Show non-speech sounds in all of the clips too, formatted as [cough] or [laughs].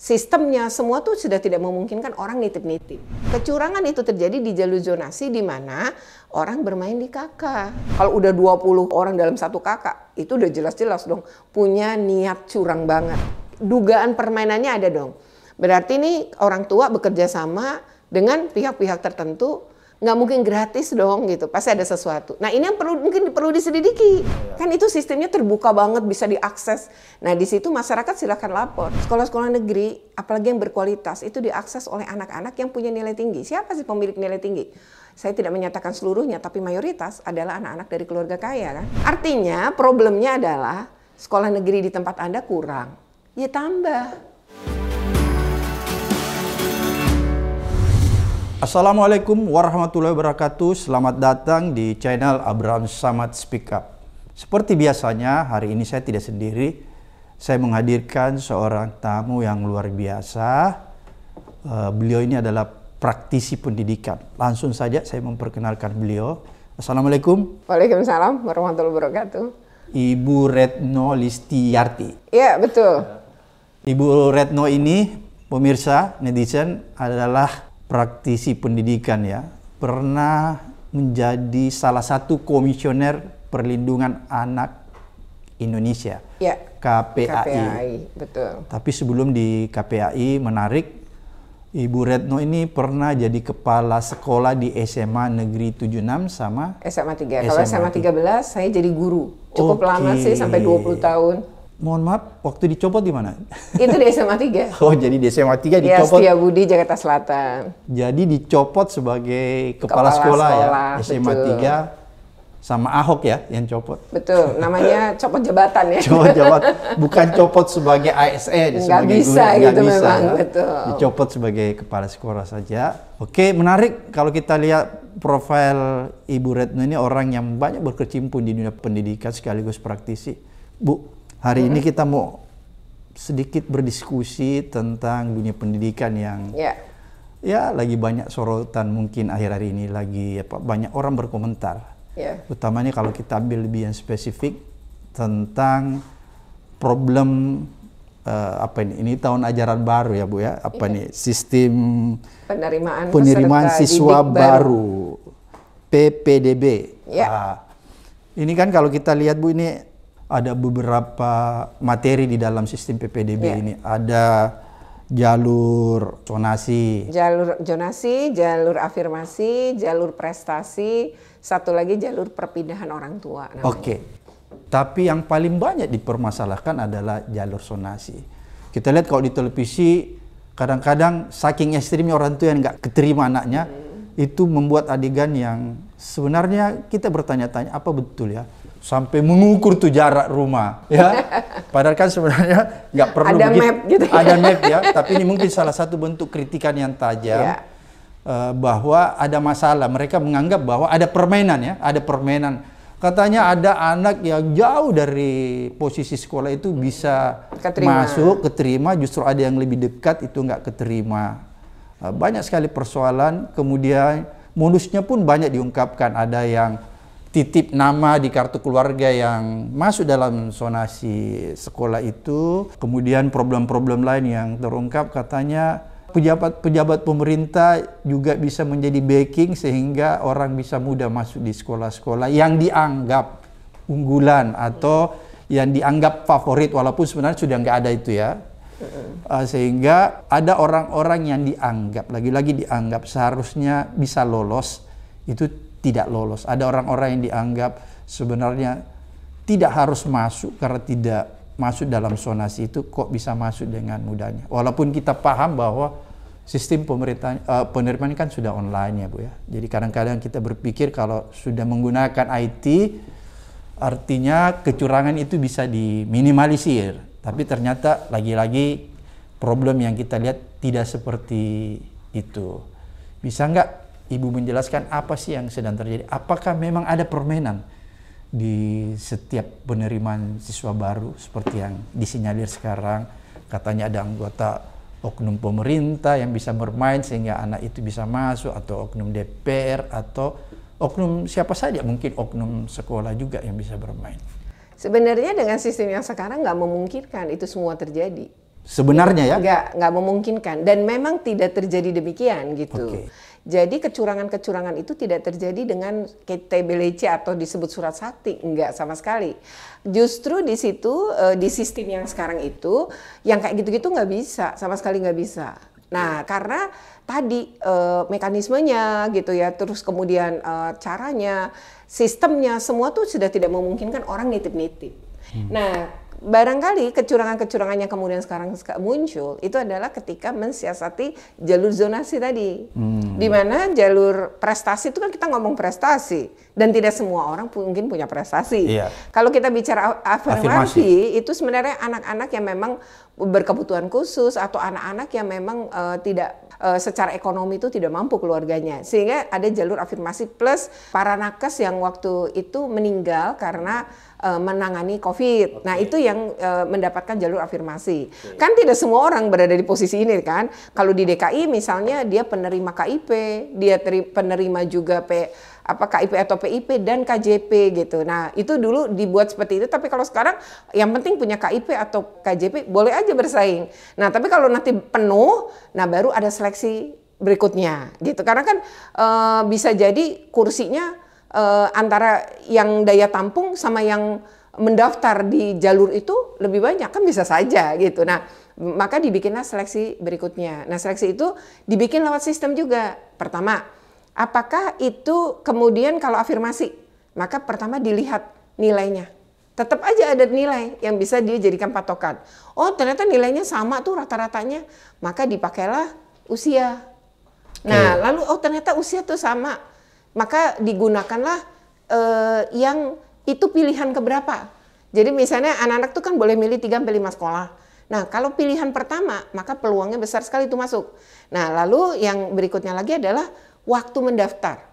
sistemnya semua tuh sudah tidak memungkinkan orang nitip-nitip. Kecurangan itu terjadi di jalur zonasi di mana orang bermain di kakak. Kalau udah 20 orang dalam satu kakak, itu udah jelas-jelas dong punya niat curang banget. Dugaan permainannya ada dong. Berarti nih orang tua bekerja sama dengan pihak-pihak tertentu nggak mungkin gratis dong gitu pasti ada sesuatu nah ini yang perlu mungkin perlu diselidiki iya, iya. kan itu sistemnya terbuka banget bisa diakses nah di situ masyarakat silahkan lapor sekolah-sekolah negeri apalagi yang berkualitas itu diakses oleh anak-anak yang punya nilai tinggi siapa sih pemilik nilai tinggi saya tidak menyatakan seluruhnya tapi mayoritas adalah anak-anak dari keluarga kaya kan artinya problemnya adalah sekolah negeri di tempat anda kurang ya tambah Assalamualaikum warahmatullahi wabarakatuh. Selamat datang di channel Abraham Samad Speak Up. Seperti biasanya, hari ini saya tidak sendiri. Saya menghadirkan seorang tamu yang luar biasa. Eh, beliau ini adalah praktisi pendidikan. Langsung saja saya memperkenalkan beliau. Assalamualaikum. Waalaikumsalam warahmatullahi wabarakatuh. Ibu Retno Listiarti. Iya, betul. Ibu Retno ini, pemirsa, netizen, adalah praktisi pendidikan ya, pernah menjadi salah satu komisioner perlindungan anak Indonesia. Ya. KPAI. KPAI, betul. Tapi sebelum di KPAI menarik Ibu Retno ini pernah jadi kepala sekolah di SMA Negeri 76 sama SMA 3. SMA Kalau SMA 13 saya jadi guru. Cukup okay. lama sih sampai 20 tahun. Mohon maaf, waktu dicopot di mana? [laughs] Itu di SMA 3. Oh, jadi di SMA 3 iya, dicopot. Ya, Setia Budi, Jakarta Selatan. Jadi dicopot sebagai kepala, kepala sekolah, ya? sekolah ya. SMA betul. 3 sama Ahok ya yang copot. Betul, namanya [laughs] copot jabatan ya. Copot jabat, [laughs] bukan copot sebagai ASN e, Nggak sebagai bisa guru, gitu bisa, memang, ya. betul. Dicopot sebagai kepala sekolah saja. Oke, menarik kalau kita lihat profil Ibu Retno ini orang yang banyak berkecimpung di dunia pendidikan sekaligus praktisi. Bu, Hari ini kita mau sedikit berdiskusi tentang dunia pendidikan yang yeah. ya lagi banyak sorotan mungkin akhir hari ini lagi apa banyak orang berkomentar. Yeah. Utamanya kalau kita ambil lebih yang spesifik tentang problem uh, apa ini? Ini tahun ajaran baru ya Bu ya. Apa yeah. nih sistem penerimaan penerimaan siswa baru. baru PPDB. Yeah. Ya. Uh, ini kan kalau kita lihat Bu ini ada beberapa materi di dalam sistem PPDB yeah. ini. Ada jalur zonasi, jalur zonasi, jalur afirmasi, jalur prestasi, satu lagi jalur perpindahan orang tua. Oke. Okay. Tapi yang paling banyak dipermasalahkan adalah jalur zonasi. Kita lihat kalau di televisi kadang-kadang saking ekstrimnya orang tua yang nggak keterima anaknya hmm. itu membuat adegan yang sebenarnya kita bertanya-tanya apa betul ya sampai mengukur tuh jarak rumah ya [laughs] padahal kan sebenarnya nggak perlu ada begitu. map gitu ya. ada map ya tapi ini mungkin salah satu bentuk kritikan yang tajam ya. uh, bahwa ada masalah mereka menganggap bahwa ada permainan ya ada permainan katanya ada anak yang jauh dari posisi sekolah itu bisa keterima. masuk keterima justru ada yang lebih dekat itu nggak keterima uh, banyak sekali persoalan kemudian modusnya pun banyak diungkapkan ada yang titip nama di kartu keluarga yang masuk dalam sonasi sekolah itu. Kemudian problem-problem lain yang terungkap katanya pejabat-pejabat pemerintah juga bisa menjadi backing sehingga orang bisa mudah masuk di sekolah-sekolah yang dianggap unggulan atau yang dianggap favorit walaupun sebenarnya sudah nggak ada itu ya Uh, sehingga ada orang-orang yang dianggap lagi-lagi dianggap seharusnya bisa lolos itu tidak lolos. Ada orang-orang yang dianggap sebenarnya tidak harus masuk karena tidak masuk dalam sonasi itu kok bisa masuk dengan mudahnya. Walaupun kita paham bahwa sistem pemerintah uh, penerimaan kan sudah online ya Bu ya. Jadi kadang-kadang kita berpikir kalau sudah menggunakan IT artinya kecurangan itu bisa diminimalisir. Tapi ternyata lagi-lagi problem yang kita lihat tidak seperti itu. Bisa nggak Ibu menjelaskan apa sih yang sedang terjadi. Apakah memang ada permainan di setiap penerimaan siswa baru seperti yang disinyalir sekarang katanya ada anggota oknum pemerintah yang bisa bermain sehingga anak itu bisa masuk atau oknum DPR atau oknum siapa saja mungkin oknum sekolah juga yang bisa bermain. Sebenarnya dengan sistem yang sekarang nggak memungkinkan itu semua terjadi. Sebenarnya ya? Nggak nggak memungkinkan dan memang tidak terjadi demikian gitu. Okay. Jadi kecurangan-kecurangan itu tidak terjadi dengan KTBLC atau disebut surat sakti, enggak sama sekali. Justru di situ eh, di sistem yang sekarang itu yang kayak gitu-gitu nggak bisa, sama sekali nggak bisa. Nah, karena tadi eh, mekanismenya gitu ya, terus kemudian eh, caranya, sistemnya, semua tuh sudah tidak memungkinkan orang nitip-nitip. Hmm. Nah, barangkali kecurangan-kecurangan yang kemudian sekarang muncul itu adalah ketika mensiasati jalur zonasi tadi. Hmm. Di mana jalur prestasi itu kan kita ngomong prestasi dan tidak semua orang mungkin punya prestasi. Iya. Kalau kita bicara afirmasi, afirmasi. itu sebenarnya anak-anak yang memang berkebutuhan khusus atau anak-anak yang memang uh, tidak uh, secara ekonomi itu tidak mampu keluarganya. Sehingga ada jalur afirmasi plus para nakes yang waktu itu meninggal karena eh, menangani COVID. Nah, itu yang yang e, mendapatkan jalur afirmasi. Okay. Kan tidak semua orang berada di posisi ini kan. Kalau di DKI misalnya dia penerima KIP, dia teri, penerima juga P apa KIP atau PIP dan KJP gitu. Nah, itu dulu dibuat seperti itu tapi kalau sekarang yang penting punya KIP atau KJP boleh aja bersaing. Nah, tapi kalau nanti penuh, nah baru ada seleksi berikutnya gitu. Karena kan e, bisa jadi kursinya e, antara yang daya tampung sama yang mendaftar di jalur itu lebih banyak kan bisa saja gitu. Nah, maka dibikinlah seleksi berikutnya. Nah, seleksi itu dibikin lewat sistem juga. Pertama, apakah itu kemudian kalau afirmasi, maka pertama dilihat nilainya. Tetap aja ada nilai yang bisa dia jadikan patokan. Oh, ternyata nilainya sama tuh rata-ratanya, maka dipakailah usia. Nah, hmm. lalu oh ternyata usia tuh sama, maka digunakanlah eh, yang itu pilihan keberapa? Jadi misalnya anak-anak tuh kan boleh milih 3 sampai 5 sekolah. Nah, kalau pilihan pertama, maka peluangnya besar sekali itu masuk. Nah, lalu yang berikutnya lagi adalah waktu mendaftar.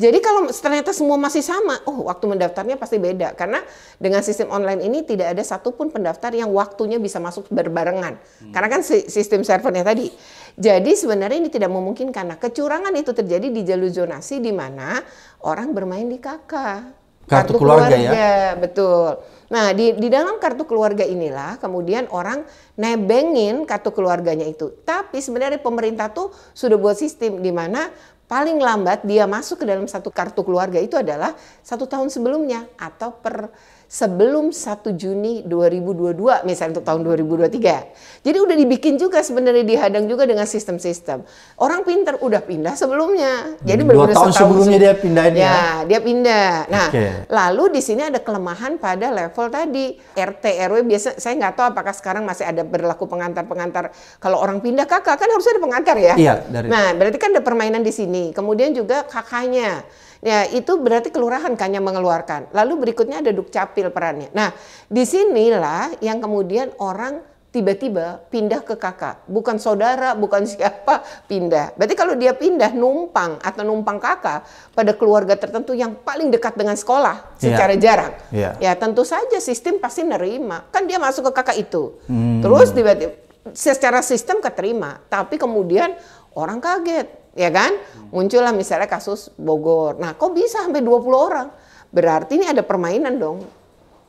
Jadi kalau ternyata semua masih sama, oh waktu mendaftarnya pasti beda. Karena dengan sistem online ini tidak ada satupun pendaftar yang waktunya bisa masuk berbarengan. Hmm. Karena kan sistem servernya tadi. Jadi sebenarnya ini tidak memungkinkan. Nah kecurangan itu terjadi di jalur zonasi di mana orang bermain di kakak kartu, keluarga, ya. keluarga ya. Betul. Nah, di di dalam kartu keluarga inilah kemudian orang nebengin kartu keluarganya itu. Tapi sebenarnya pemerintah tuh sudah buat sistem di mana paling lambat dia masuk ke dalam satu kartu keluarga itu adalah satu tahun sebelumnya atau per sebelum 1 Juni 2022 misalnya untuk tahun 2023. Ya. Jadi udah dibikin juga sebenarnya dihadang juga dengan sistem-sistem. Orang pinter udah pindah sebelumnya. Hmm, Jadi hmm, dua tahun sebelumnya dia pindah ya. Ya, dia pindah. Nah, okay. lalu di sini ada kelemahan pada level tadi RT RW biasa saya nggak tahu apakah sekarang masih ada berlaku pengantar-pengantar kalau orang pindah kakak kan harusnya ada pengantar ya. Iya, dari Nah, berarti kan ada permainan di sini. Kemudian juga kakaknya Ya, itu berarti kelurahan kan yang mengeluarkan. Lalu berikutnya ada Dukcapil perannya. Nah, di sinilah yang kemudian orang tiba-tiba pindah ke kakak, bukan saudara, bukan siapa, pindah. Berarti kalau dia pindah numpang atau numpang kakak pada keluarga tertentu yang paling dekat dengan sekolah iya. secara yeah. jarang. Yeah. Ya, tentu saja sistem pasti nerima. Kan dia masuk ke kakak itu. Hmm. Terus tiba-tiba secara sistem keterima, tapi kemudian orang kaget ya kan? Hmm. Muncullah misalnya kasus Bogor. Nah, kok bisa sampai 20 orang? Berarti ini ada permainan dong.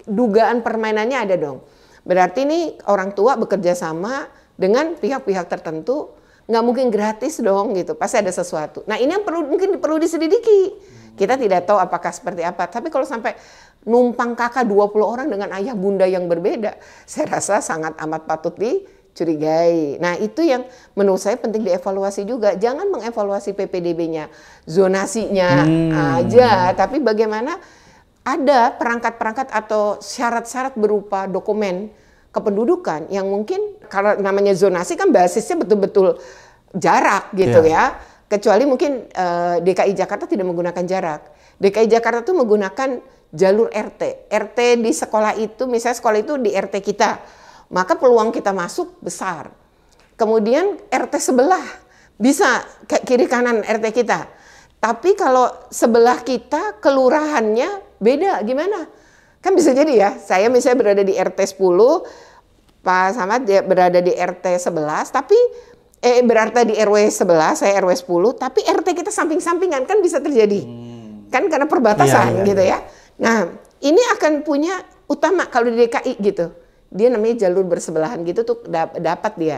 Dugaan permainannya ada dong. Berarti ini orang tua bekerja sama dengan pihak-pihak tertentu nggak mungkin gratis dong gitu. Pasti ada sesuatu. Nah, ini yang perlu mungkin perlu diselidiki. Kita tidak tahu apakah seperti apa. Tapi kalau sampai numpang kakak 20 orang dengan ayah bunda yang berbeda, [laughs] saya rasa sangat amat patut di curigai. Nah, itu yang menurut saya penting dievaluasi juga. Jangan mengevaluasi PPDB-nya, zonasinya hmm. aja, tapi bagaimana ada perangkat-perangkat atau syarat-syarat berupa dokumen kependudukan yang mungkin kalau namanya zonasi kan basisnya betul-betul jarak gitu yeah. ya. Kecuali mungkin uh, eh, DKI Jakarta tidak menggunakan jarak. DKI Jakarta tuh menggunakan jalur RT. RT di sekolah itu misalnya sekolah itu di RT kita maka peluang kita masuk besar. Kemudian RT sebelah bisa ke kiri kanan RT kita. Tapi kalau sebelah kita kelurahannya beda gimana? Kan bisa jadi ya. Saya misalnya berada di RT 10, Pak Samad dia berada di RT 11, tapi eh berarti di RW 11, saya RW 10, tapi RT kita samping-sampingan kan bisa terjadi. Hmm. Kan karena perbatasan ya, ya, gitu iya. ya. Nah, ini akan punya utama kalau di DKI gitu dia namanya jalur bersebelahan gitu tuh dapat dia.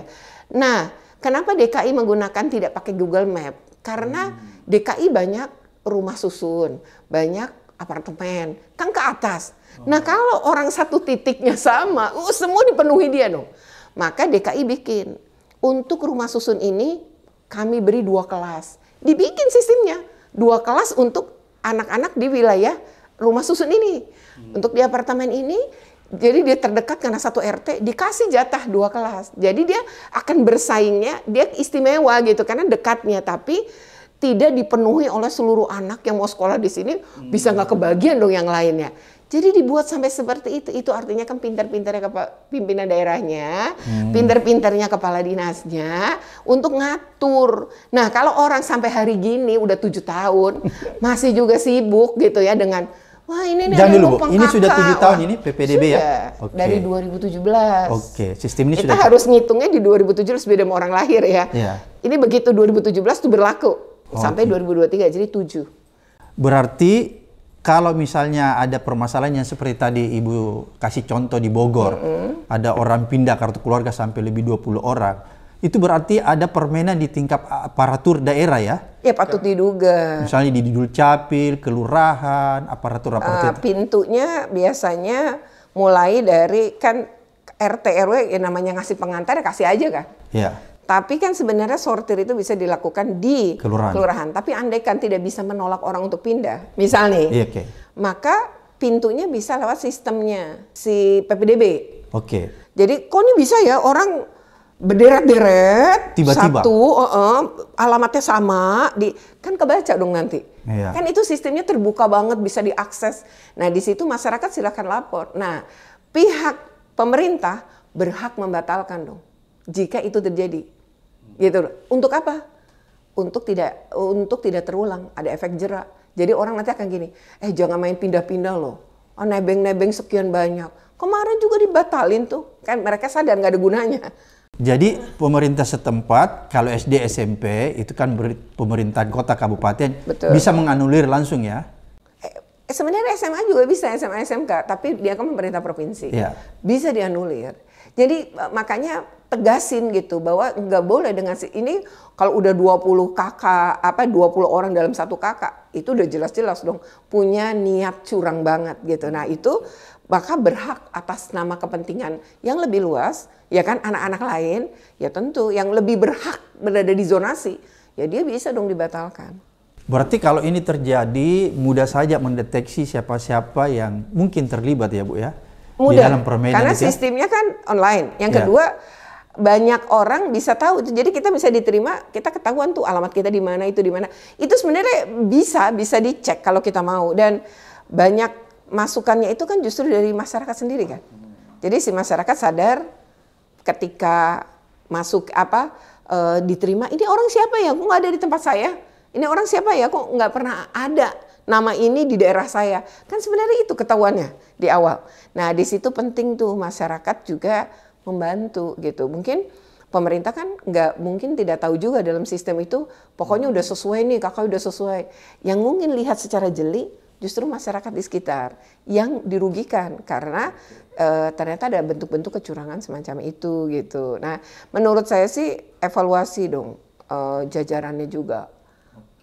Nah, kenapa DKI menggunakan tidak pakai Google Map? Karena hmm. DKI banyak rumah susun, banyak apartemen, kan ke atas. Oh. Nah, kalau orang satu titiknya sama, uh, semua dipenuhi dia dong. Maka DKI bikin untuk rumah susun ini kami beri dua kelas. Dibikin sistemnya dua kelas untuk anak-anak di wilayah rumah susun ini. Hmm. Untuk di apartemen ini jadi dia terdekat karena satu RT dikasih jatah dua kelas. Jadi dia akan bersaingnya, dia istimewa gitu karena dekatnya tapi tidak dipenuhi oleh seluruh anak yang mau sekolah di sini hmm. bisa nggak kebagian dong yang lainnya. Jadi dibuat sampai seperti itu, itu artinya kan pintar-pintarnya pimpinan daerahnya, hmm. pintar-pintarnya kepala dinasnya untuk ngatur. Nah kalau orang sampai hari gini udah tujuh tahun masih juga sibuk gitu ya dengan Wah ini nih Jangan dulu Bu, ini sudah tujuh tahun Wah, ini PPDB sudah. ya? Okay. Dari 2017. Oke, okay. sistem ini Kita sudah... harus ngitungnya di 2017 beda sama orang lahir ya. Yeah. Ini begitu 2017 itu berlaku okay. Oh, sampai 2023 iya. jadi tujuh. Berarti kalau misalnya ada permasalahan yang seperti tadi Ibu kasih contoh di Bogor, mm -hmm. ada orang pindah kartu keluarga sampai lebih 20 orang, itu berarti ada permainan di tingkat aparatur daerah ya? Ya patut iya. diduga. Misalnya di capil, kelurahan, aparatur-aparatur. Uh, ah, pintunya biasanya mulai dari kan RT RW yang namanya ngasih pengantar ya kasih aja kan. Iya. Tapi kan sebenarnya sortir itu bisa dilakukan di kelurahan. kelurahan. Tapi andai kan tidak bisa menolak orang untuk pindah, misalnya, iya, okay. maka pintunya bisa lewat sistemnya si PPDB. Oke. Okay. Jadi kok ini bisa ya orang berderet-deret tiba-tiba satu uh -uh, alamatnya sama di kan kebaca dong nanti iya. kan itu sistemnya terbuka banget bisa diakses nah di situ masyarakat silahkan lapor nah pihak pemerintah berhak membatalkan dong jika itu terjadi gitu untuk apa untuk tidak untuk tidak terulang ada efek jerak jadi orang nanti akan gini eh jangan main pindah-pindah loh oh, nebeng-nebeng sekian banyak kemarin juga dibatalin tuh kan mereka sadar nggak ada gunanya jadi pemerintah setempat kalau SD SMP itu kan pemerintahan kota kabupaten Betul. bisa menganulir langsung ya. Eh, sebenarnya SMA juga bisa SMA SMK tapi dia kan pemerintah provinsi. Ya. Bisa dianulir. Jadi eh, makanya tegasin gitu bahwa nggak boleh dengan si ini kalau udah 20 kakak apa 20 orang dalam satu kakak itu udah jelas-jelas dong punya niat curang banget gitu. Nah, itu maka berhak atas nama kepentingan yang lebih luas ya kan anak-anak lain ya tentu yang lebih berhak berada di zonasi ya dia bisa dong dibatalkan. Berarti kalau ini terjadi mudah saja mendeteksi siapa-siapa yang mungkin terlibat ya Bu ya? mudah. dalam Karena ya? sistemnya kan online. Yang yeah. kedua banyak orang bisa tahu itu. Jadi kita bisa diterima, kita ketahuan tuh alamat kita di mana itu di mana. Itu sebenarnya bisa bisa dicek kalau kita mau dan banyak masukannya itu kan justru dari masyarakat sendiri kan. Jadi si masyarakat sadar ketika masuk apa e, diterima ini orang siapa ya? Kok nggak ada di tempat saya? Ini orang siapa ya? Kok nggak pernah ada? nama ini di daerah saya. Kan sebenarnya itu ketahuannya di awal. Nah, di situ penting tuh masyarakat juga membantu gitu. Mungkin pemerintah kan nggak mungkin tidak tahu juga dalam sistem itu pokoknya udah sesuai nih kakak udah sesuai yang mungkin lihat secara jeli justru masyarakat di sekitar yang dirugikan karena e, ternyata ada bentuk-bentuk kecurangan semacam itu gitu nah menurut saya sih evaluasi dong e, jajarannya juga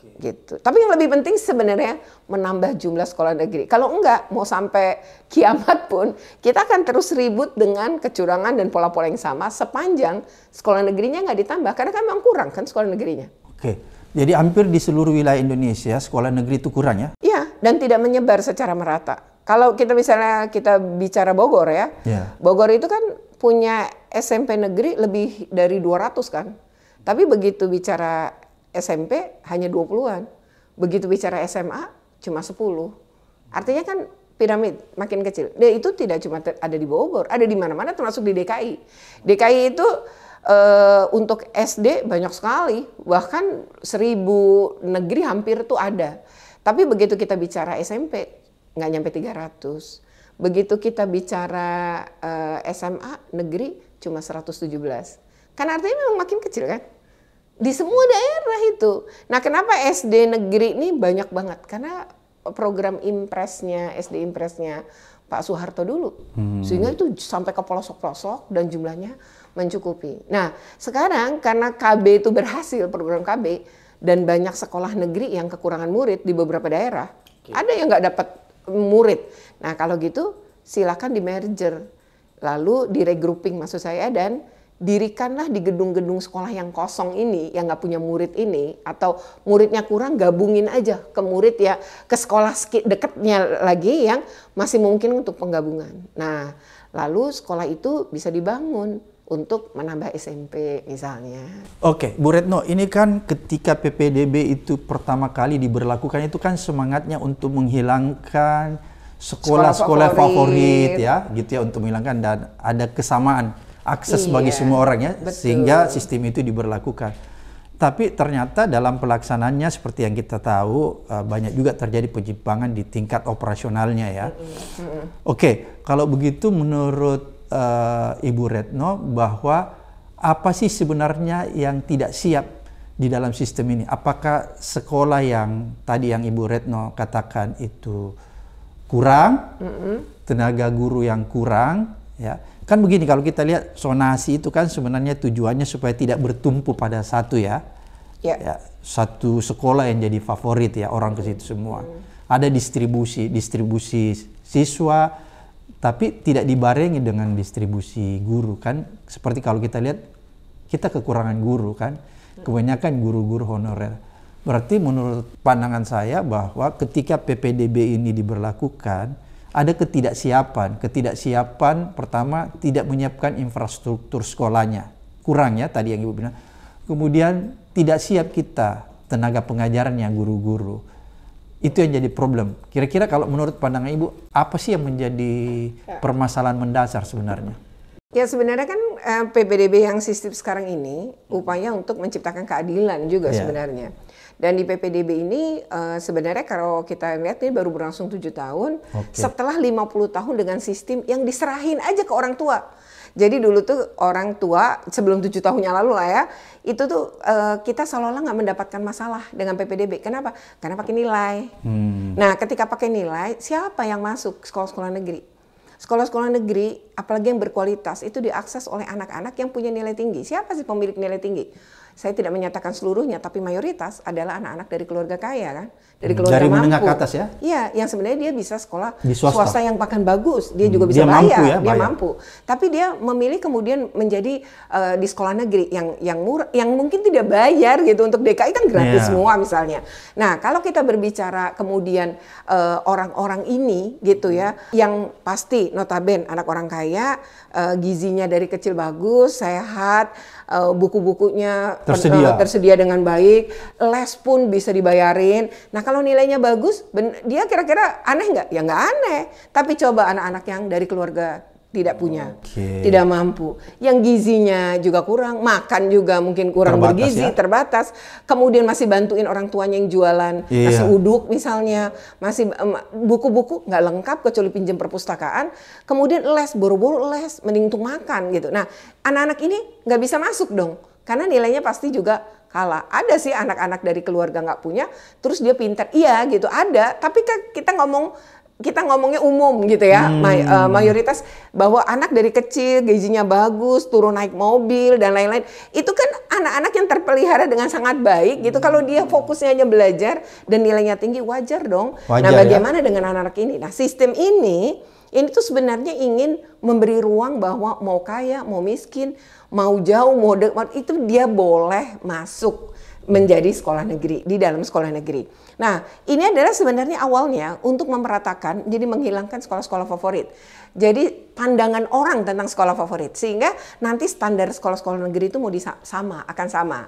Okay. gitu. Tapi yang lebih penting sebenarnya menambah jumlah sekolah negeri. Kalau enggak mau sampai kiamat pun kita akan terus ribut dengan kecurangan dan pola-pola yang sama sepanjang sekolah negerinya nggak ditambah karena kan memang kurang kan sekolah negerinya. Oke. Okay. Jadi hampir di seluruh wilayah Indonesia sekolah negeri itu kurang ya? Iya, dan tidak menyebar secara merata. Kalau kita misalnya kita bicara Bogor ya, ya. Bogor itu kan punya SMP negeri lebih dari 200 kan. Tapi begitu bicara SMP hanya 20-an. Begitu bicara SMA cuma 10. Artinya kan piramid makin kecil. Dan itu tidak cuma ada di Bogor, ada di mana-mana termasuk di DKI. DKI itu e, untuk SD banyak sekali, bahkan seribu negeri hampir tuh ada. Tapi begitu kita bicara SMP nggak nyampe 300. Begitu kita bicara e, eh, SMA negeri cuma 117. Kan artinya memang makin kecil kan? di semua daerah itu. Nah, kenapa SD negeri ini banyak banget? Karena program impresnya, SD impresnya Pak Soeharto dulu. Hmm. Sehingga itu sampai ke pelosok-pelosok dan jumlahnya mencukupi. Nah, sekarang karena KB itu berhasil program KB dan banyak sekolah negeri yang kekurangan murid di beberapa daerah, okay. ada yang nggak dapat murid. Nah, kalau gitu silakan di merger lalu di regrouping maksud saya dan dirikanlah di gedung-gedung sekolah yang kosong ini, yang nggak punya murid ini, atau muridnya kurang gabungin aja ke murid ya ke sekolah dekatnya lagi yang masih mungkin untuk penggabungan. Nah, lalu sekolah itu bisa dibangun untuk menambah SMP misalnya. Oke, Bu Retno, ini kan ketika PPDB itu pertama kali diberlakukan itu kan semangatnya untuk menghilangkan sekolah-sekolah favorit. favorit ya, gitu ya untuk menghilangkan dan ada kesamaan akses iya, bagi semua orang ya, betul. sehingga sistem itu diberlakukan. Tapi ternyata dalam pelaksanaannya seperti yang kita tahu eh, banyak juga terjadi penyimpangan di tingkat operasionalnya ya. Oke, okay, kalau begitu menurut uh, Ibu Retno bahwa apa sih sebenarnya yang tidak siap di dalam sistem ini? Apakah sekolah yang tadi yang Ibu Retno katakan itu kurang, tenaga guru yang kurang, ya? Kan begini kalau kita lihat sonasi itu kan sebenarnya tujuannya supaya tidak bertumpu pada satu ya. Ya. ya satu sekolah yang jadi favorit ya orang ke situ semua. Hmm. Ada distribusi distribusi siswa tapi tidak dibarengi dengan distribusi guru kan seperti kalau kita lihat kita kekurangan guru kan. Kebanyakan guru-guru honorer. Berarti menurut pandangan saya bahwa ketika PPDB ini diberlakukan, ada ketidaksiapan. Ketidaksiapan pertama tidak menyiapkan infrastruktur sekolahnya. Kurang ya tadi yang Ibu bilang. Kemudian tidak siap kita tenaga pengajarannya guru-guru. Itu yang jadi problem. Kira-kira kalau menurut pandangan Ibu apa sih yang menjadi ya. permasalahan mendasar sebenarnya? Ya sebenarnya kan eh, PPDB yang sistem sekarang ini upaya untuk menciptakan keadilan juga yeah. sebenarnya. Dan di PPDB ini eh, sebenarnya kalau kita lihat ini baru berlangsung tujuh tahun okay. setelah 50 tahun dengan sistem yang diserahin aja ke orang tua. Jadi dulu tuh orang tua sebelum tujuh tahunnya lalu lah ya, itu tuh uh, kita seolah-olah nggak mendapatkan masalah dengan PPDB. Kenapa? Karena pakai nilai. Hmm. Nah, ketika pakai nilai, siapa yang masuk sekolah-sekolah negeri? sekolah-sekolah negeri, apalagi yang berkualitas, itu diakses oleh anak-anak yang punya nilai tinggi. Siapa sih pemilik nilai tinggi? Saya tidak menyatakan seluruhnya, tapi mayoritas adalah anak-anak dari keluarga kaya kan. Dari hmm. keluarga dari mampu. menengah ke atas ya? Iya, yang sebenarnya dia bisa sekolah Di swasta. swasta yang bahkan bagus, dia juga hmm. bisa dia bayar, mampu ya, dia mampu. Tapi dia memilih kemudian menjadi uh, di sekolah negeri yang yang murah, yang mungkin tidak bayar gitu untuk DKI kan gratis yeah. semua misalnya. Nah, kalau kita berbicara kemudian orang eh, orang-orang ini gitu ya, yang pasti notaben anak orang kaya, uh, gizinya dari kecil bagus, sehat, uh, buku-bukunya tersedia. tersedia dengan baik, les pun bisa dibayarin. Nah, kalau nilainya bagus, dia kira-kira aneh nggak? Ya nggak aneh. Tapi coba anak-anak yang dari keluarga tidak punya, okay. tidak mampu, yang gizinya juga kurang, makan juga mungkin kurang terbatas bergizi, ya? terbatas. Kemudian masih bantuin orang tuanya yang jualan yeah. nasi uduk misalnya, masih buku-buku um, nggak lengkap kecuali pinjam perpustakaan. Kemudian les, buru-buru les, mending tuh makan gitu. Nah, anak-anak ini nggak bisa masuk dong, karena nilainya pasti juga kalah. Ada sih anak-anak dari keluarga nggak punya, terus dia pinter Iya gitu, ada. Tapi kan kita ngomong kita ngomongnya umum gitu ya, hmm. May, uh, mayoritas bahwa anak dari kecil gajinya bagus, turun naik mobil dan lain-lain. Itu kan anak-anak yang terpelihara dengan sangat baik gitu. Hmm. Kalau dia fokusnya hanya belajar dan nilainya tinggi, wajar dong. Nah, wajar, nah, bagaimana ya? dengan anak-anak ini? Nah, sistem ini ini tuh sebenarnya ingin memberi ruang bahwa mau kaya, mau miskin, mau jauh, mau dekat, itu dia boleh masuk menjadi sekolah negeri di dalam sekolah negeri. Nah, ini adalah sebenarnya awalnya untuk memeratakan jadi menghilangkan sekolah-sekolah favorit. Jadi pandangan orang tentang sekolah favorit sehingga nanti standar sekolah-sekolah negeri itu mau sama akan sama.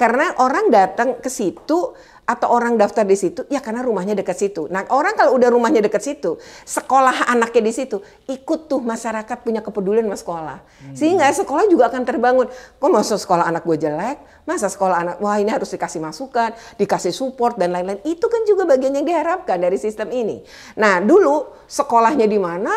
Karena orang datang ke situ atau orang daftar di situ ya karena rumahnya dekat situ. Nah, orang kalau udah rumahnya dekat situ, sekolah anaknya di situ, ikut tuh masyarakat punya kepedulian sama sekolah. Hmm. Sehingga sekolah juga akan terbangun. Kok masuk sekolah anak gue jelek? Masa sekolah anak wah ini harus dikasih masukan, dikasih support dan lain-lain. Itu kan juga bagian yang diharapkan dari sistem ini. Nah, dulu sekolahnya di mana?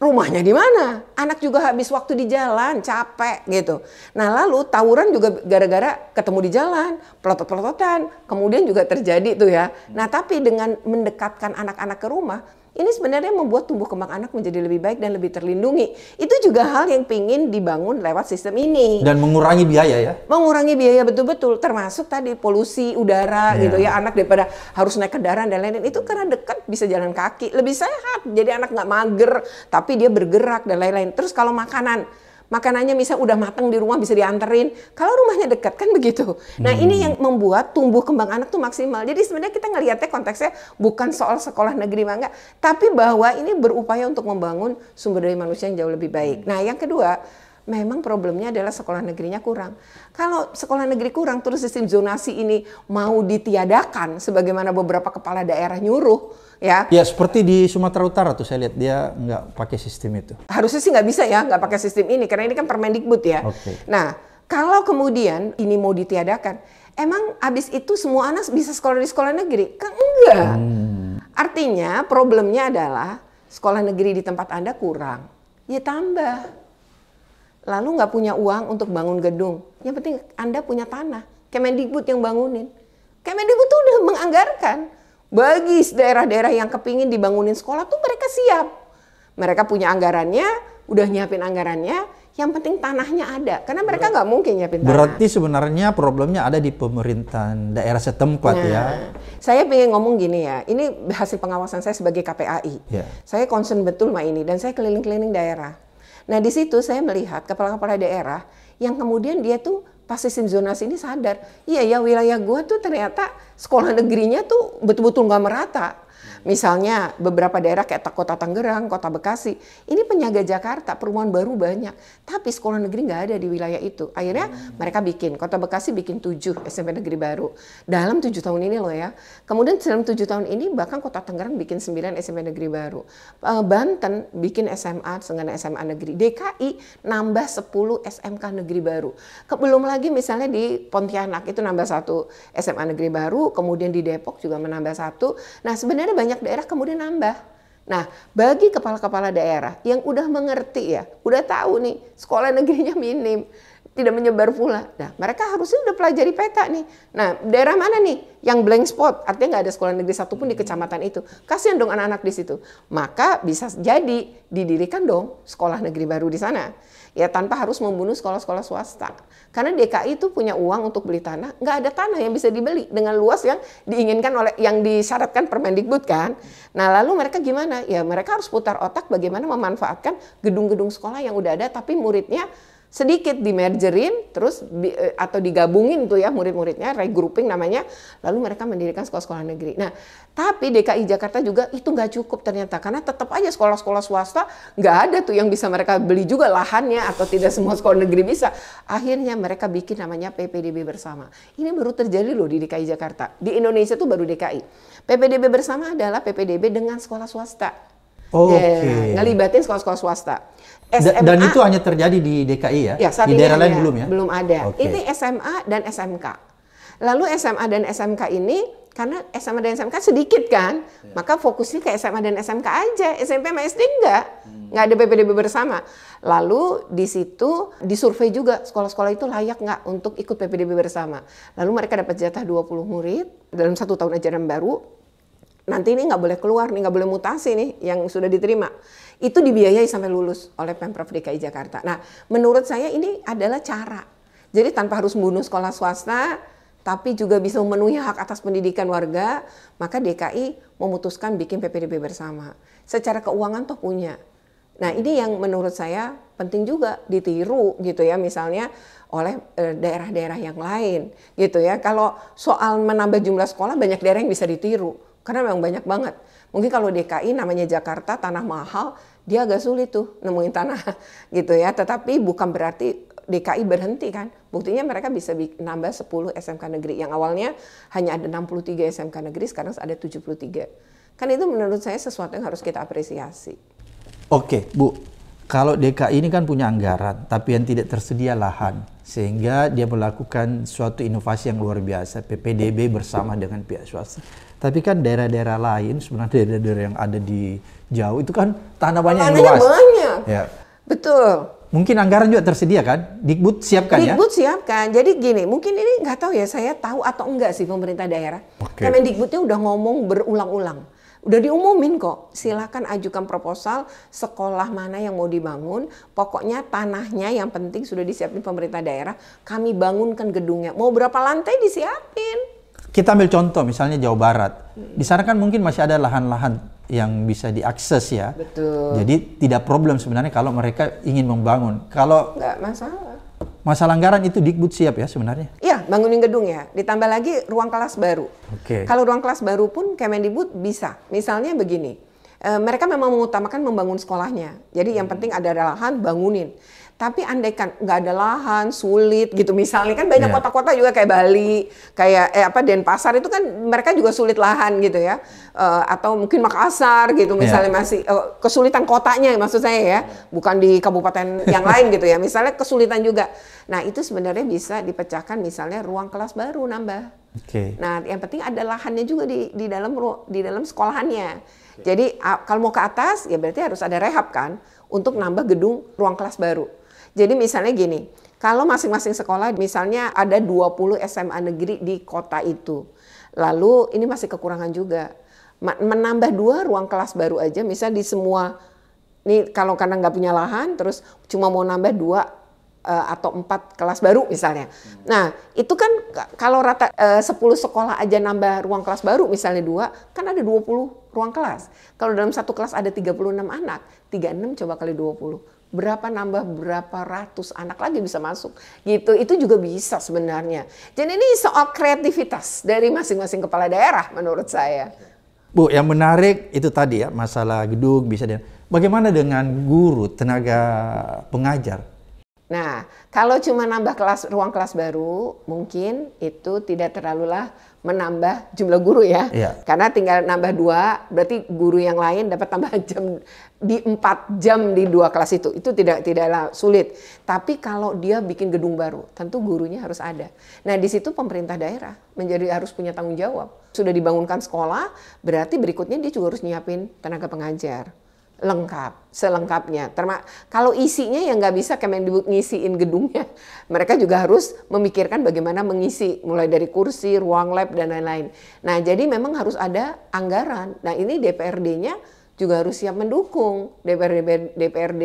rumahnya di mana? Anak juga habis waktu di jalan, capek gitu. Nah lalu tawuran juga gara-gara ketemu di jalan, pelotot-pelototan, kemudian juga terjadi tuh ya. Nah tapi dengan mendekatkan anak-anak ke rumah, ini sebenarnya membuat tumbuh kembang anak menjadi lebih baik dan lebih terlindungi. Itu juga hal yang pingin dibangun lewat sistem ini. Dan mengurangi biaya ya? Mengurangi biaya betul-betul, termasuk tadi polusi udara yeah. gitu ya. Anak daripada harus naik kendaraan dan lain-lain itu karena dekat bisa jalan kaki, lebih sehat. Jadi anak nggak mager, tapi dia bergerak dan lain-lain. Terus kalau makanan makanannya bisa udah mateng di rumah bisa dianterin. Kalau rumahnya dekat kan begitu. Nah hmm. ini yang membuat tumbuh kembang anak tuh maksimal. Jadi sebenarnya kita ngelihatnya konteksnya bukan soal sekolah negeri mangga, tapi bahwa ini berupaya untuk membangun sumber daya manusia yang jauh lebih baik. Hmm. Nah yang kedua memang problemnya adalah sekolah negerinya kurang. Kalau sekolah negeri kurang terus sistem zonasi ini mau ditiadakan sebagaimana beberapa kepala daerah nyuruh ya. Ya seperti di Sumatera Utara tuh saya lihat dia nggak pakai sistem itu. Harusnya sih nggak bisa ya nggak pakai sistem ini karena ini kan Permendikbud ya. Okay. Nah kalau kemudian ini mau ditiadakan, emang abis itu semua anak bisa sekolah di sekolah negeri? Kan enggak. Hmm. Artinya problemnya adalah sekolah negeri di tempat Anda kurang. Ya tambah lalu nggak punya uang untuk bangun gedung. Yang penting Anda punya tanah. Kemendikbud yang bangunin. Kemendikbud tuh udah menganggarkan. Bagi daerah-daerah yang kepingin dibangunin sekolah tuh mereka siap. Mereka punya anggarannya, udah nyiapin anggarannya, yang penting tanahnya ada. Karena mereka nggak mungkin nyiapin tanah. Berarti sebenarnya problemnya ada di pemerintahan daerah setempat nah, ya. Saya pengen ngomong gini ya, ini hasil pengawasan saya sebagai KPAI. Yeah. Saya concern betul sama ini, dan saya keliling-keliling daerah Nah di situ saya melihat kepala-kepala daerah yang kemudian dia tuh pas sistem zonasi ini sadar, iya ya wilayah gua tuh ternyata sekolah negerinya tuh betul-betul nggak merata. Misalnya beberapa daerah kayak kota Tangerang, kota Bekasi, ini penyaga Jakarta, perumahan baru banyak. Tapi sekolah negeri nggak ada di wilayah itu. Akhirnya hmm. mereka bikin, kota Bekasi bikin tujuh SMP negeri baru. Dalam tujuh tahun ini loh ya. Kemudian dalam tujuh tahun ini bahkan kota Tangerang bikin sembilan SMP negeri baru. E, Banten bikin SMA, dengan SMA negeri. DKI nambah sepuluh SMK negeri baru. Belum lagi misalnya di Pontianak itu nambah satu SMA negeri baru, kemudian di Depok juga menambah satu. Nah sebenarnya banyak daerah kemudian nambah. Nah, bagi kepala-kepala daerah yang udah mengerti ya, udah tahu nih sekolah negerinya minim, tidak menyebar pula. Nah, mereka harusnya udah pelajari peta nih. Nah, daerah mana nih yang blank spot? Artinya nggak ada sekolah negeri satupun di hmm. kecamatan itu. Kasihan dong anak-anak di situ. Maka bisa jadi didirikan dong sekolah negeri baru di sana ya tanpa harus membunuh sekolah-sekolah swasta. Karena DKI itu punya uang untuk beli tanah, nggak ada tanah yang bisa dibeli dengan luas yang diinginkan oleh yang disyaratkan Permendikbud kan. Nah lalu mereka gimana? Ya mereka harus putar otak bagaimana memanfaatkan gedung-gedung sekolah yang udah ada tapi muridnya sedikit di mergerin terus e, atau digabungin tuh ya murid-muridnya regrouping namanya lalu mereka mendirikan sekolah-sekolah negeri. Nah tapi DKI Jakarta juga itu nggak cukup ternyata karena tetap aja sekolah-sekolah swasta nggak ada tuh yang bisa mereka beli juga lahannya atau tidak semua sekolah negeri bisa. Akhirnya mereka bikin namanya PPDB bersama. Ini baru terjadi loh di DKI Jakarta. Di Indonesia tuh baru DKI. PPDB bersama adalah PPDB dengan sekolah swasta. Oh, nah, okay. ngelibatin sekolah-sekolah swasta. SMA dan itu hanya terjadi di DKI ya? ya di daerah lain belum ya? Belum ada. Okay. Ini SMA dan SMK. Lalu SMA dan SMK ini karena SMA dan SMK sedikit kan, ya. maka fokusnya ke SMA dan SMK aja. SMP sama SD enggak, hmm. ada PPDB bersama. Lalu di situ disurvei juga sekolah-sekolah itu layak nggak untuk ikut PPDB bersama. Lalu mereka dapat jatah 20 murid dalam satu tahun ajaran baru. Nanti ini nggak boleh keluar nih, nggak boleh mutasi nih yang sudah diterima itu dibiayai sampai lulus oleh Pemprov DKI Jakarta. Nah, menurut saya ini adalah cara. Jadi tanpa harus membunuh sekolah swasta, tapi juga bisa memenuhi hak atas pendidikan warga, maka DKI memutuskan bikin PPDB bersama. Secara keuangan toh punya. Nah, ini yang menurut saya penting juga ditiru gitu ya misalnya oleh eh, daerah-daerah yang lain gitu ya. Kalau soal menambah jumlah sekolah banyak daerah yang bisa ditiru karena memang banyak banget. Mungkin kalau DKI namanya Jakarta tanah mahal, dia agak sulit tuh nemuin tanah [laughs] gitu ya. Tetapi bukan berarti DKI berhenti kan. Buktinya mereka bisa nambah 10 SMK negeri. Yang awalnya hanya ada 63 SMK negeri, sekarang ada 73. Kan itu menurut saya sesuatu yang harus kita apresiasi. Oke, Bu. Kalau DKI ini kan punya anggaran, tapi yang tidak tersedia lahan. Sehingga dia melakukan suatu inovasi yang luar biasa, PPDB bersama dengan pihak swasta tapi kan daerah-daerah lain sebenarnya daerah-daerah yang ada di jauh itu kan tanamannya yang luas. banyak. Ya. Betul. Mungkin anggaran juga tersedia kan? Dikbud siapkan Dikbud ya? Dikbud siapkan. Jadi gini, mungkin ini nggak tahu ya saya tahu atau enggak sih pemerintah daerah. Okay. Karena Dikbudnya udah ngomong berulang-ulang. Udah diumumin kok, silakan ajukan proposal sekolah mana yang mau dibangun. Pokoknya tanahnya yang penting sudah disiapin pemerintah daerah. Kami bangunkan gedungnya. Mau berapa lantai disiapin kita ambil contoh misalnya Jawa Barat. Di sana kan mungkin masih ada lahan-lahan yang bisa diakses ya. Betul. Jadi tidak problem sebenarnya kalau mereka ingin membangun. Kalau nggak masalah. Masalah anggaran itu Dikbud siap ya sebenarnya? Iya, bangunin gedung ya. Ditambah lagi ruang kelas baru. Oke. Okay. Kalau ruang kelas baru pun Kemendikbud bisa. Misalnya begini, e, mereka memang mengutamakan membangun sekolahnya. Jadi yang penting ada lahan, bangunin. Tapi andaikan nggak ada lahan, sulit gitu. Misalnya kan banyak iya. kota-kota yeah. juga kayak Bali, kayak eh apa Denpasar itu kan mereka juga sulit lahan gitu ya. Uh, atau mungkin Makassar gitu iya. misalnya yeah. masih uh, kesulitan kotanya maksud saya ya, bukan di kabupaten yang lain gitu ya. Misalnya kesulitan juga. Nah, itu sebenarnya bisa dipecahkan misalnya ruang kelas baru nambah. Okay. Nah, yang penting ada lahannya juga di di dalam di dalam sekolahannya. Jadi kalau mau ke atas ya berarti harus ada rehab kan untuk nambah gedung ruang kelas baru. Jadi misalnya gini, kalau masing-masing sekolah misalnya ada 20 SMA negeri di kota itu. Lalu ini masih kekurangan juga. Menambah dua ruang kelas baru aja, misalnya di semua, ini kalau karena nggak punya lahan, terus cuma mau nambah dua eh, atau empat kelas baru misalnya. Nah itu kan kalau rata eh, sepuluh sekolah aja nambah ruang kelas baru misalnya dua, kan ada dua puluh ruang kelas. Kalau dalam satu kelas ada tiga puluh enam anak, tiga enam coba kali dua puluh berapa nambah berapa ratus anak lagi bisa masuk gitu itu juga bisa sebenarnya jadi ini soal kreativitas dari masing-masing kepala daerah menurut saya bu yang menarik itu tadi ya masalah gedung bisa dan bagaimana dengan guru tenaga pengajar nah kalau cuma nambah kelas ruang kelas baru mungkin itu tidak terlalu lah menambah jumlah guru ya. Iya. Karena tinggal nambah dua, berarti guru yang lain dapat tambah [laughs] jam di empat jam di dua kelas itu. Itu tidak tidaklah sulit. Tapi kalau dia bikin gedung baru, tentu gurunya harus ada. Nah di situ pemerintah daerah menjadi harus punya tanggung jawab. Sudah dibangunkan sekolah, berarti berikutnya dia juga harus nyiapin tenaga pengajar lengkap selengkapnya termak kalau isinya yang nggak bisa Kemendikbud ngisiin gedungnya mereka juga harus memikirkan bagaimana mengisi mulai dari kursi ruang lab dan lain-lain nah jadi memang harus ada anggaran nah ini DPRD-nya juga harus siap mendukung DPRD DPRD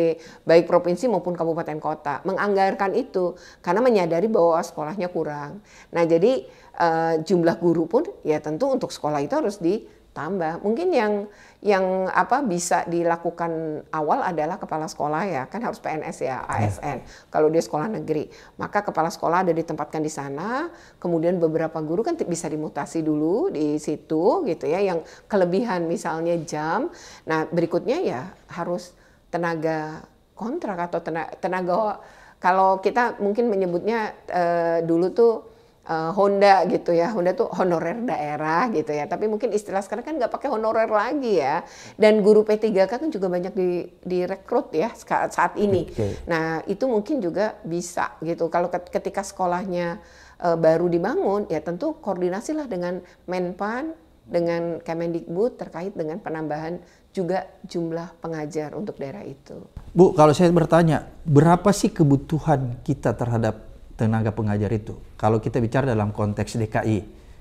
baik provinsi maupun kabupaten kota menganggarkan itu karena menyadari bahwa sekolahnya kurang nah jadi uh, jumlah guru pun ya tentu untuk sekolah itu harus di tambah. Mungkin yang yang apa bisa dilakukan awal adalah kepala sekolah ya, kan harus PNS ya, ASN. Iya. Yeah. Kalau dia sekolah negeri, maka kepala sekolah ada ditempatkan di sana, kemudian beberapa guru kan bisa dimutasi dulu di situ gitu ya yang kelebihan misalnya jam. Nah, berikutnya ya harus tenaga kontrak atau tenaga, tenaga kalau kita mungkin menyebutnya uh, dulu tuh uh, Honda gitu ya. Honda tuh honorer daerah gitu ya. Tapi mungkin istilah sekarang kan nggak pakai honorer lagi ya. Dan guru P3K kan juga banyak di direkrut ya saat, saat ini. Okay. Nah, itu mungkin juga bisa gitu. Kalau ketika sekolahnya uh, baru dibangun, ya tentu koordinasilah dengan Menpan, dengan Kemendikbud terkait dengan penambahan juga jumlah pengajar untuk daerah itu. Bu, kalau saya bertanya, berapa sih kebutuhan kita terhadap tenaga pengajar itu. Kalau kita bicara dalam konteks DKI,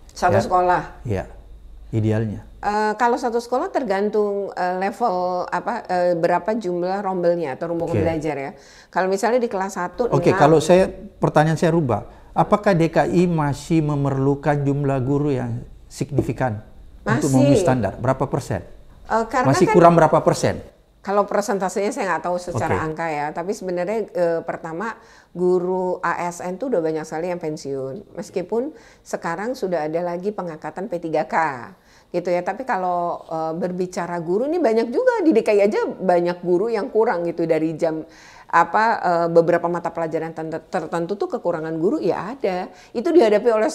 satu ya, sekolah. ya idealnya. Uh, kalau satu sekolah tergantung uh, level apa uh, berapa jumlah rombelnya atau rombongan okay. belajar ya. Kalau misalnya di kelas 1 Oke, okay, kalau saya pertanyaan saya rubah. Apakah DKI masih memerlukan jumlah guru yang signifikan masih. untuk memenuhi standar? Berapa persen? Uh, karena masih kan, kurang berapa persen? Kalau persentasenya saya nggak tahu secara okay. angka ya, tapi sebenarnya e, pertama guru ASN tuh udah banyak sekali yang pensiun. Meskipun sekarang sudah ada lagi pengangkatan P3K gitu ya. Tapi kalau e, berbicara guru ini banyak juga di DKI aja banyak guru yang kurang gitu dari jam apa eh, beberapa mata pelajaran tertentu tuh kekurangan guru ya ada. Itu dihadapi oleh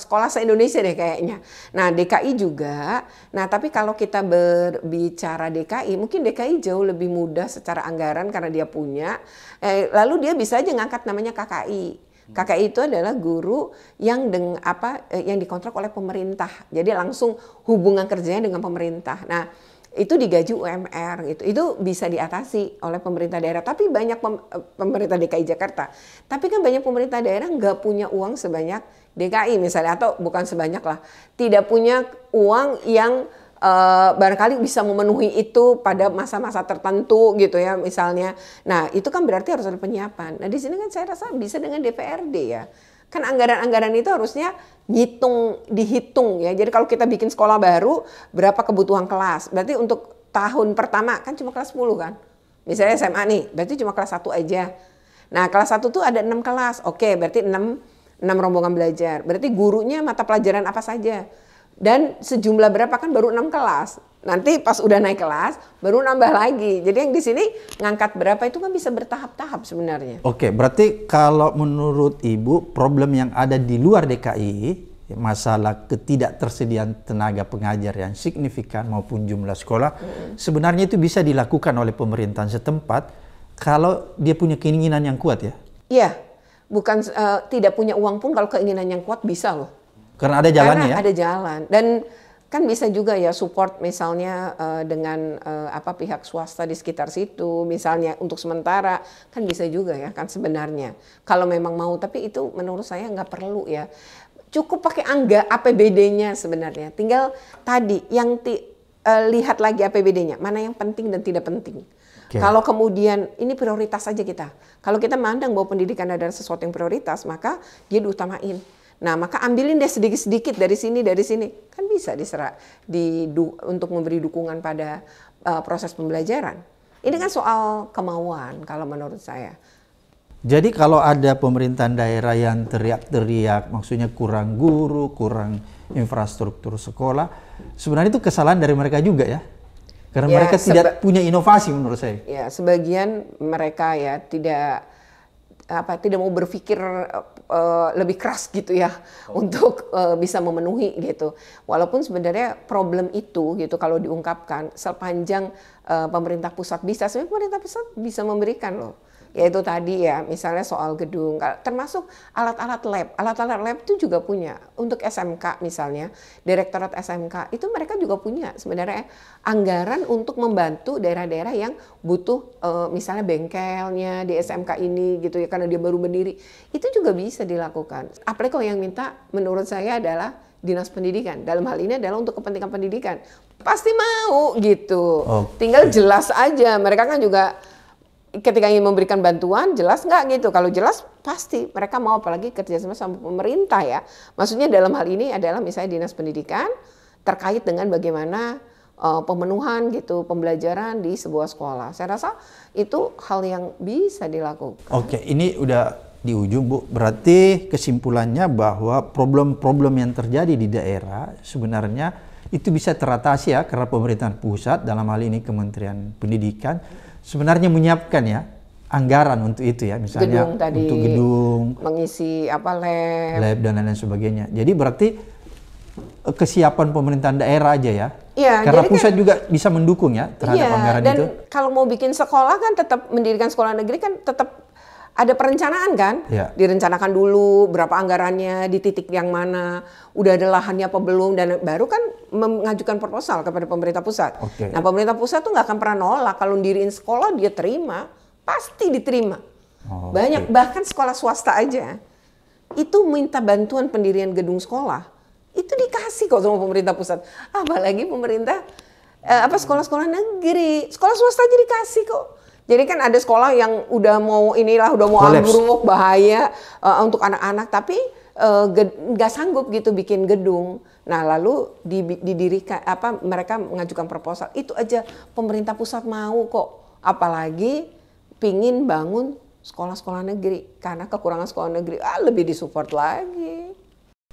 sekolah se-Indonesia deh kayaknya. Nah, DKI juga. Nah, tapi kalau kita berbicara DKI, mungkin DKI jauh lebih mudah secara anggaran karena dia punya. Eh, lalu dia bisa aja ngangkat namanya KKI. KKI itu adalah guru yang deng, apa eh, yang dikontrak oleh pemerintah. Jadi langsung hubungan kerjanya dengan pemerintah. Nah, itu digaji UMR gitu. Itu bisa diatasi oleh pemerintah daerah. Tapi banyak pem, eh, pemerintah DKI Jakarta. Tapi kan banyak pemerintah daerah nggak punya uang sebanyak DKI misalnya atau bukan sebanyak lah. Tidak punya uang yang Uh, barangkali bisa memenuhi itu pada masa-masa tertentu gitu ya misalnya. Nah itu kan berarti harus ada penyiapan. Nah di sini kan saya rasa bisa dengan DPRD ya kan anggaran-anggaran itu harusnya ngitung dihitung ya. Jadi kalau kita bikin sekolah baru berapa kebutuhan kelas? Berarti untuk tahun pertama kan cuma kelas 10 kan. Misalnya SMA nih, berarti cuma kelas 1 aja. Nah, kelas 1 tuh ada enam kelas. Oke, berarti enam 6 rombongan belajar. Berarti gurunya mata pelajaran apa saja? Dan sejumlah berapa kan baru enam kelas. Nanti pas udah naik kelas baru nambah lagi. Jadi yang di sini ngangkat berapa itu kan bisa bertahap-tahap sebenarnya. Oke, berarti kalau menurut Ibu problem yang ada di luar DKI masalah ketidaktersediaan tenaga pengajar yang signifikan maupun jumlah sekolah hmm. sebenarnya itu bisa dilakukan oleh pemerintahan setempat kalau dia punya keinginan yang kuat ya. Iya. Bukan uh, tidak punya uang pun kalau keinginan yang kuat bisa loh. Karena ada jalannya Karena ya? ada jalan dan kan bisa juga ya support misalnya uh, dengan uh, apa pihak swasta di sekitar situ misalnya untuk sementara kan bisa juga ya kan sebenarnya kalau memang mau tapi itu menurut saya nggak perlu ya cukup pakai angga APBD-nya sebenarnya tinggal tadi yang ti, uh, lihat lagi APBD-nya mana yang penting dan tidak penting Okay. Kalau kemudian ini prioritas saja kita. Kalau kita mandang bahwa pendidikan adalah sesuatu yang prioritas, maka dia diutamain. Nah, maka ambilin deh sedikit-sedikit dari sini, dari sini. Kan bisa diserak di, du, untuk memberi dukungan pada uh, proses pembelajaran. Ini kan soal kemauan kalau menurut saya. Jadi kalau ada pemerintahan daerah yang teriak-teriak, maksudnya kurang guru, kurang infrastruktur sekolah, sebenarnya itu kesalahan dari mereka juga ya? Karena ya, mereka tidak punya inovasi menurut saya. Ya, sebagian mereka ya tidak apa tidak mau berpikir uh, lebih keras gitu ya oh. untuk uh, bisa memenuhi gitu. Walaupun sebenarnya problem itu gitu kalau diungkapkan sepanjang uh, pemerintah pusat bisa sebenarnya pemerintah pusat bisa memberikan loh yaitu tadi ya misalnya soal gedung termasuk alat-alat lab alat-alat lab itu juga punya untuk SMK misalnya direktorat SMK itu mereka juga punya sebenarnya anggaran untuk membantu daerah-daerah yang butuh eh, misalnya bengkelnya di SMK ini gitu ya karena dia baru berdiri itu juga bisa dilakukan apalagi kalau yang minta menurut saya adalah dinas pendidikan. Dalam hal ini adalah untuk kepentingan pendidikan. Pasti mau gitu. Okay. Tinggal jelas aja. Mereka kan juga ketika ingin memberikan bantuan jelas nggak gitu kalau jelas pasti mereka mau apalagi kerjasama sama pemerintah ya maksudnya dalam hal ini adalah misalnya dinas pendidikan terkait dengan bagaimana uh, pemenuhan gitu pembelajaran di sebuah sekolah saya rasa itu hal yang bisa dilakukan oke ini udah di ujung Bu. Berarti kesimpulannya bahwa problem-problem yang terjadi di daerah sebenarnya itu bisa teratasi ya karena pemerintahan pusat dalam hal ini Kementerian Pendidikan sebenarnya menyiapkan ya anggaran untuk itu ya misalnya gedung tadi, untuk gedung mengisi apa lab lab dan lain-lain sebagainya jadi berarti eh, kesiapan pemerintahan daerah aja ya ya karena pusat kan, juga bisa mendukung ya terhadap ya, anggaran dan itu. kalau mau bikin sekolah kan tetap mendirikan sekolah negeri kan tetap ada perencanaan kan? Ya. Direncanakan dulu berapa anggarannya, di titik yang mana, udah ada lahannya apa belum dan baru kan mengajukan proposal kepada pemerintah pusat. Okay. Nah, pemerintah pusat tuh nggak akan pernah nolak kalau diriin sekolah dia terima, pasti diterima. Oh, Banyak okay. bahkan sekolah swasta aja itu minta bantuan pendirian gedung sekolah. Itu dikasih kok sama pemerintah pusat. Apalagi pemerintah eh, apa sekolah-sekolah negeri, sekolah swasta aja dikasih kok jadi kan ada sekolah yang udah mau inilah udah mau ambruk bahaya uh, untuk anak-anak tapi eh, nggak uh, sanggup gitu bikin gedung. Nah lalu di didirikan apa mereka mengajukan proposal itu aja pemerintah pusat mau kok. Apalagi pingin bangun sekolah-sekolah negeri karena kekurangan sekolah negeri ah lebih disupport lagi.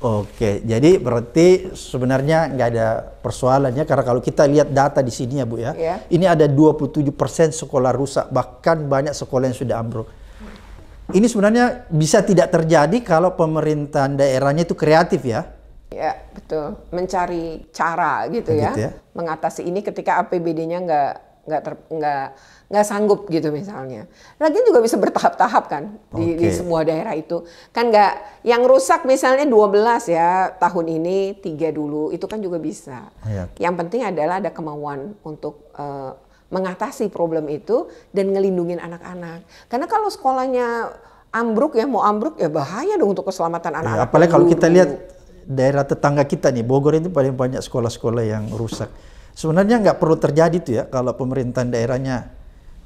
Oke, jadi berarti sebenarnya nggak ada persoalannya karena kalau kita lihat data di sini ya Bu ya, yeah. ini ada 27% sekolah rusak, bahkan banyak sekolah yang sudah ambruk. Ini sebenarnya bisa tidak terjadi kalau pemerintahan daerahnya itu kreatif ya. Ya, betul. Mencari cara gitu, gitu ya, ya, mengatasi ini ketika APBD-nya nggak nggak ter, nggak nggak sanggup gitu misalnya. lagi juga bisa bertahap-tahap kan di, okay. di semua daerah itu. Kan nggak yang rusak misalnya 12 ya tahun ini tiga dulu itu kan juga bisa. Yeah. Yang penting adalah ada kemauan untuk uh, mengatasi problem itu dan ngelindungin anak-anak. Karena kalau sekolahnya ambruk ya mau ambruk ya bahaya dong untuk keselamatan iya, anak-anak. Ya, apalagi kalau kita lihat daerah tetangga kita nih Bogor itu paling banyak sekolah-sekolah yang rusak Sebenarnya nggak perlu terjadi tuh ya kalau pemerintahan daerahnya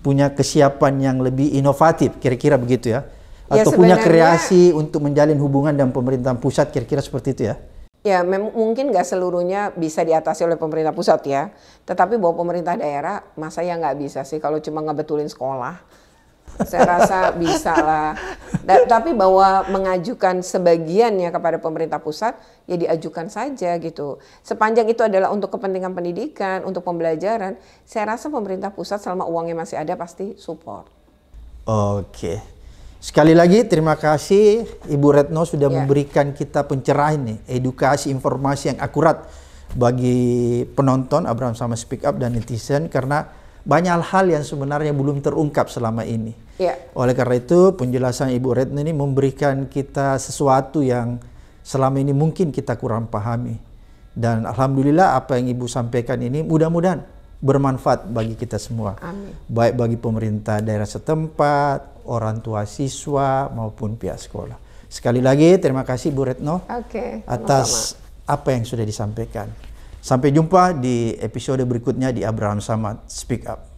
punya kesiapan yang lebih inovatif, kira-kira begitu ya. ya Atau ya, punya kreasi untuk menjalin hubungan dengan pemerintahan pusat, kira-kira seperti itu ya. Ya, mungkin nggak seluruhnya bisa diatasi oleh pemerintah pusat ya. Tetapi bahwa pemerintah daerah, masa ya nggak bisa sih kalau cuma ngebetulin sekolah. Saya rasa bisa lah. Da tapi bahwa mengajukan sebagiannya kepada pemerintah pusat ya diajukan saja gitu. Sepanjang itu adalah untuk kepentingan pendidikan, untuk pembelajaran, saya rasa pemerintah pusat selama uangnya masih ada pasti support. Oke. Sekali lagi terima kasih Ibu Retno sudah yeah. memberikan kita pencerahan nih, edukasi informasi yang akurat bagi penonton Abraham sama Speak Up dan netizen karena banyak hal yang sebenarnya belum terungkap selama ini. Ya. Oleh karena itu, penjelasan Ibu Retno ini memberikan kita sesuatu yang selama ini mungkin kita kurang pahami. Dan alhamdulillah apa yang Ibu sampaikan ini mudah-mudahan bermanfaat bagi kita semua. Amin. Baik bagi pemerintah daerah setempat, orang tua siswa maupun pihak sekolah. Sekali lagi terima kasih Ibu Retno okay. atas Sama. apa yang sudah disampaikan. Sampai jumpa di episode berikutnya di Abraham Samad Speak Up.